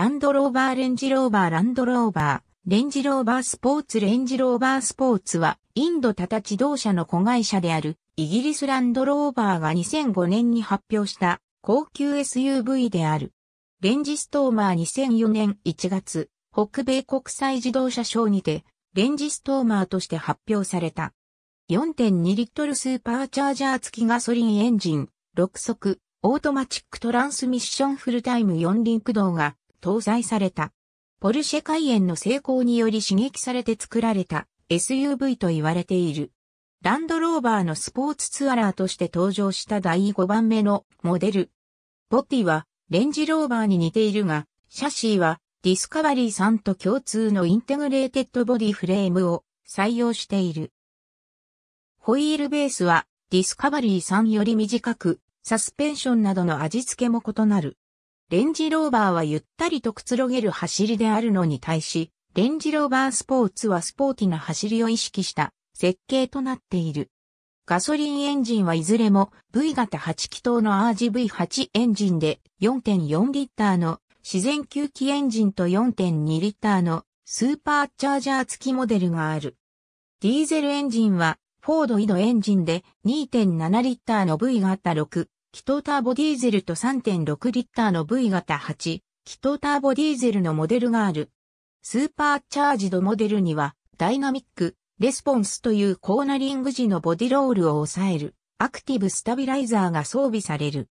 ランドローバーレンジローバーランドローバー、レンジローバースポーツレンジローバースポーツは、インドタタ自動車の子会社である、イギリスランドローバーが2005年に発表した高級 SUV である。レンジストーマー2004年1月、北米国際自動車ショーにて、レンジストーマーとして発表された。4.2リットルスーパーチャージャー付きガソリンエンジン、6速、オートマチックトランスミッションフルタイム4輪駆動が搭載された。ポルシェ開園の成功により刺激されて作られた SUV と言われている。ランドローバーのスポーツツアラーとして登場した第5番目のモデル。ボティはレンジローバーに似ているが、シャシーはディスカバリーさんと共通のインテグレーテッドボディフレームを採用している。ホイールベースはディスカバリーさんより短く、サスペンションなどの味付けも異なる。レンジローバーはゆったりとくつろげる走りであるのに対し、レンジローバースポーツはスポーティな走りを意識した設計となっている。ガソリンエンジンはいずれも V 型8気筒の RGV8 エンジンで4.4リッターの自然吸気エンジンと4.2リッターのスーパーチャージャー付きモデルがある。ディーゼルエンジンはフォード井戸エンジンで2.7リッターの V 型6気筒ターボディーゼルと3.6リッターの V 型8、気筒ターボディーゼルのモデルがある。スーパーチャージドモデルには、ダイナミック、レスポンスというコーナリング時のボディロールを抑える、アクティブスタビライザーが装備される。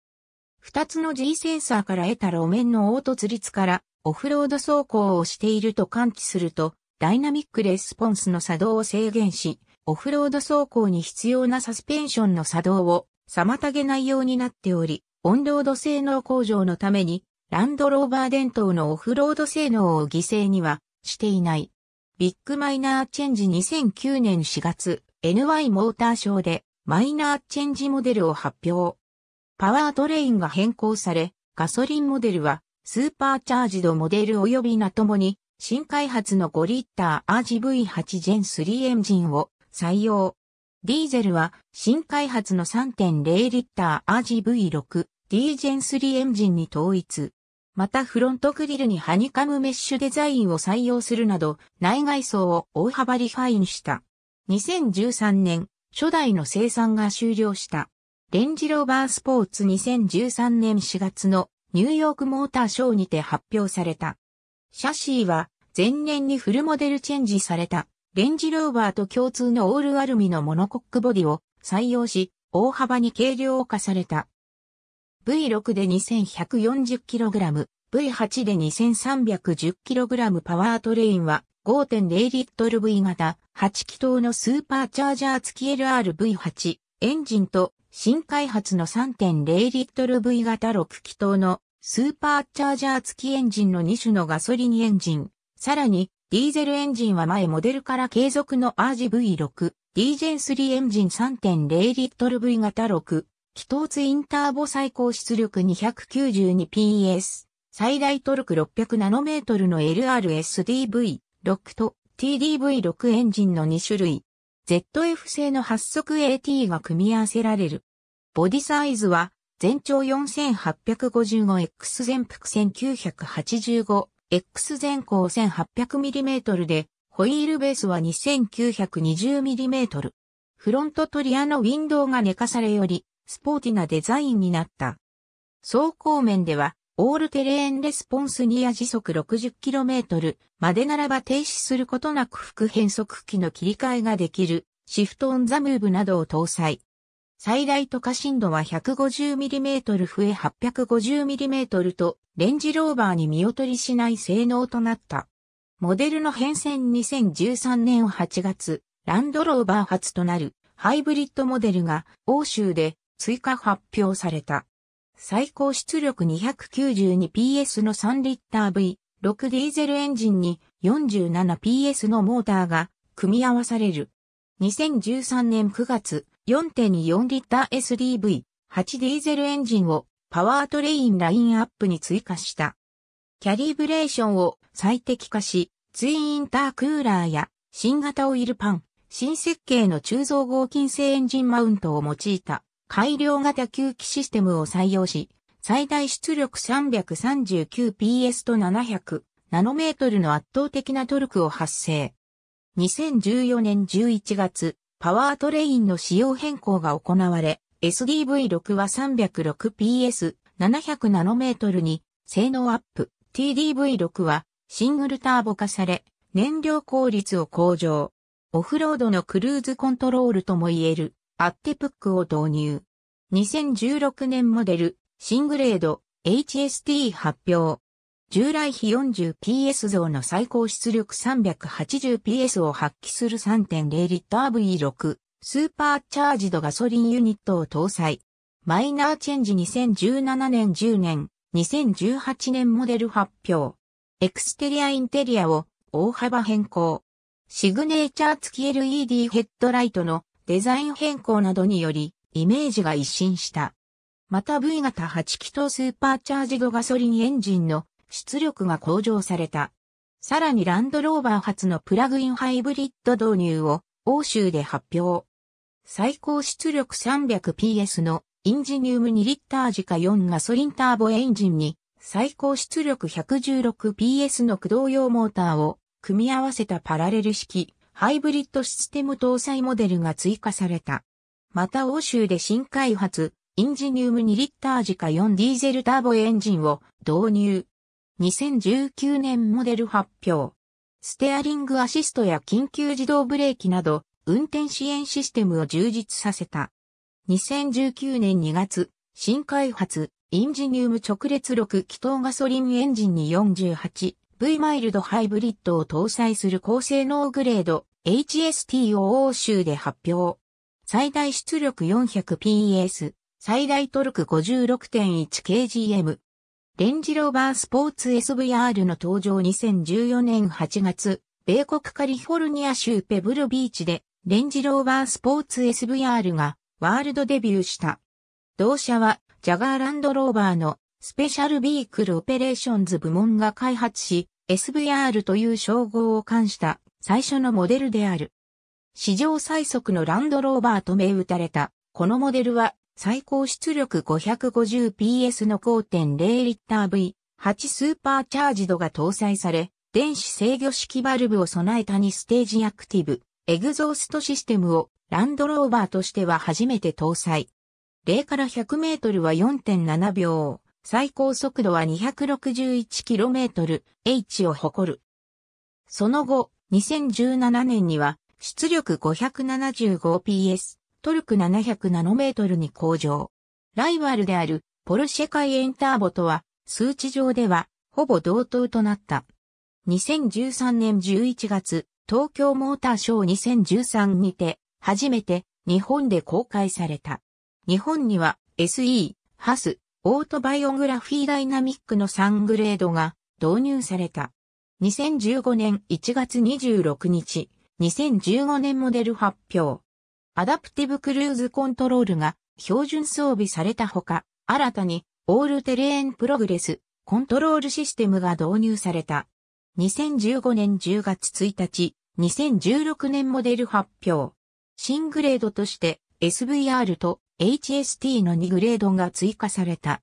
二つの G センサーから得た路面の凹凸率から、オフロード走行をしていると感知すると、ダイナミックレスポンスの作動を制限し、オフロード走行に必要なサスペンションの作動を妨げないようになっており、オンロード性能向上のために、ランドローバー伝統のオフロード性能を犠牲にはしていない。ビッグマイナーチェンジ2009年4月、NY モーターショーでマイナーチェンジモデルを発表。パワートレインが変更され、ガソリンモデルはスーパーチャージドモデル及びなともに新開発の5リッターアージ V8 Gen3 エンジンを採用。ディーゼルは新開発の3.0リッターアジ V6 D ジェン3エンジンに統一。またフロントグリルにハニカムメッシュデザインを採用するなど内外装を大幅リファインした。2013年初代の生産が終了した。レンジローバースポーツ2013年4月のニューヨークモーターショーにて発表された。シャシーは前年にフルモデルチェンジされたレンジローバーと共通のオールアルミのモノコックボディを採用し、大幅に軽量化された。V6 で 2140kg、V8 で 2310kg パワートレインは5.0リットル V 型8気筒のスーパーチャージャー付き LRV8 エンジンと新開発の3.0リットル V 型6気筒のスーパーチャージャー付きエンジンの2種のガソリンエンジン、さらにディーゼルエンジンは前モデルから継続の RGV6、d j 3エンジン3.0リットル V 型6、気筒ツインターボ最高出力 292PS、最大トルク6 0 0ナノメートルの LRSDV6 と TDV6 エンジンの2種類。ZF 製の発足 AT が組み合わせられる。ボディサイズは全長 4855X 全幅1985 X 全高 1800mm で、ホイールベースは 2920mm。フロントトリアのウィンドウが寝かされより、スポーティなデザインになった。走行面では、オールテレーンレスポンスニア時速 60km までならば停止することなく副変速機の切り替えができるシフトオンザムーブなどを搭載。最大特下深度は 150mm 増え 850mm と、レンジローバーに見劣りしない性能となった。モデルの変遷2013年8月、ランドローバー初となるハイブリッドモデルが欧州で追加発表された。最高出力 292PS の3リッター V6 ディーゼルエンジンに 47PS のモーターが組み合わされる。2013年9月、4.4リッター SDV8 ディーゼルエンジンをパワートレインラインアップに追加した。キャリブレーションを最適化し、ツインインタークーラーや新型オイルパン、新設計の鋳造合金製エンジンマウントを用いた改良型吸気システムを採用し、最大出力 339PS と700ナノメートルの圧倒的なトルクを発生。2014年11月、パワートレインの仕様変更が行われ、SDV6 は 306PS 700ナノメートルに性能アップ、TDV6 はシングルターボ化され、燃料効率を向上。オフロードのクルーズコントロールともいえる、アッテプックを導入。2016年モデル、シングレード、HST 発表。従来比 40PS 増の最高出力 380PS を発揮する 3.0Lv6 スーパーチャージドガソリンユニットを搭載。マイナーチェンジ2017年10年、2018年モデル発表。エクステリアインテリアを大幅変更。シグネーチャー付き LED ヘッドライトのデザイン変更などによりイメージが一新した。また V 型8気筒スーパーチャージドガソリンエンジンの出力が向上された。さらにランドローバー発のプラグインハイブリッド導入を欧州で発表。最高出力 300PS のインジニウム2リッター時価4ガソリンターボエンジンに最高出力 116PS の駆動用モーターを組み合わせたパラレル式ハイブリッドシステム搭載モデルが追加された。また欧州で新開発インジニウム2リッター時価4ディーゼルターボエンジンを導入。2019年モデル発表。ステアリングアシストや緊急自動ブレーキなど、運転支援システムを充実させた。2019年2月、新開発、インジニウム直列6気筒ガソリンエンジンに 48V マイルドハイブリッドを搭載する高性能グレード HST を欧州で発表。最大出力 400PS、最大トルク 56.1kgm、レンジローバースポーツ SVR の登場2014年8月、米国カリフォルニア州ペブルビーチで、レンジローバースポーツ SVR がワールドデビューした。同社は、ジャガーランドローバーのスペシャルビークルオペレーションズ部門が開発し、SVR という称号を冠した最初のモデルである。史上最速のランドローバーと銘打たれた、このモデルは最高出力 550PS の5.0リッター V、8スーパーチャージドが搭載され、電子制御式バルブを備えた2ステージアクティブ、エグゾーストシステムをランドローバーとしては初めて搭載。0から100メートルは4.7秒、最高速度は 261km h を誇る。その後、2017年には出力 575PS、トルク700ナノメートルに向上。ライバルであるポルシェ海エンターボとは数値上ではほぼ同等となった。2013年11月、東京モーターショー2013にて初めて日本で公開された。日本には SE、ハス、オートバイオグラフィーダイナミックの3グレードが導入された。2015年1月26日、2015年モデル発表。アダプティブクルーズコントロールが標準装備されたほか、新たにオールテレーンプログレスコントロールシステムが導入された。2015年10月1日、2016年モデル発表。新グレードとして SVR と HST の2グレードが追加された。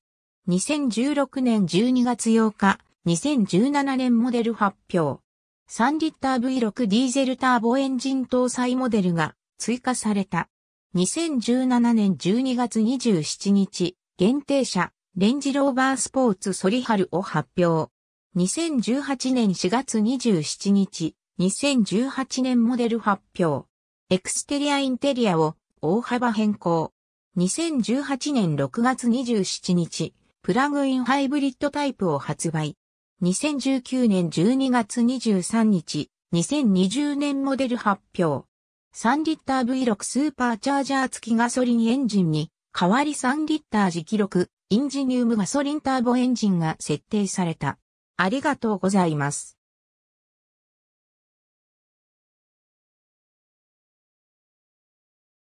2016年12月8日、2017年モデル発表。3リッター V6 ディーゼルターボエンジン搭載モデルが追加された。2017年12月27日、限定車、レンジローバースポーツソリハルを発表。2018年4月27日、2018年モデル発表。エクステリアインテリアを大幅変更。2018年6月27日、プラグインハイブリッドタイプを発売。2019年12月23日、2020年モデル発表。3リッター V6 スーパーチャージャー付きガソリンエンジンに、代わり3リッター磁気力、インジニウムガソリンターボエンジンが設定された。ありがとうございます。